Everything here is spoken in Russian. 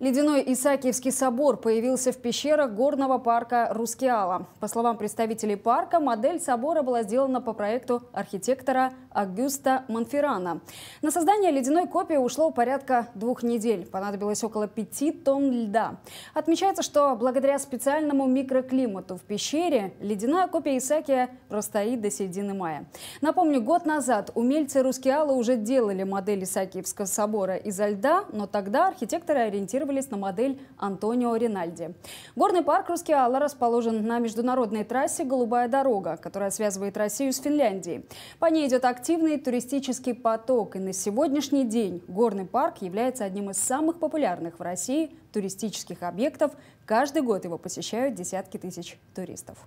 Ледяной Исаакиевский собор появился в пещерах горного парка Рускеала. По словам представителей парка, модель собора была сделана по проекту архитектора Агюста Монферрана. На создание ледяной копии ушло порядка двух недель. Понадобилось около пяти тонн льда. Отмечается, что благодаря специальному микроклимату в пещере ледяная копия Исаакия простоит до середины мая. Напомню, год назад умельцы Рускеала уже делали модель Исаакиевского собора изо льда, но тогда архитекторы ориентировались ориентировались на модель Антонио Ринальди. Горный парк Рускеала расположен на международной трассе «Голубая дорога», которая связывает Россию с Финляндией. По ней идет активный туристический поток, и на сегодняшний день горный парк является одним из самых популярных в России туристических объектов. Каждый год его посещают десятки тысяч туристов.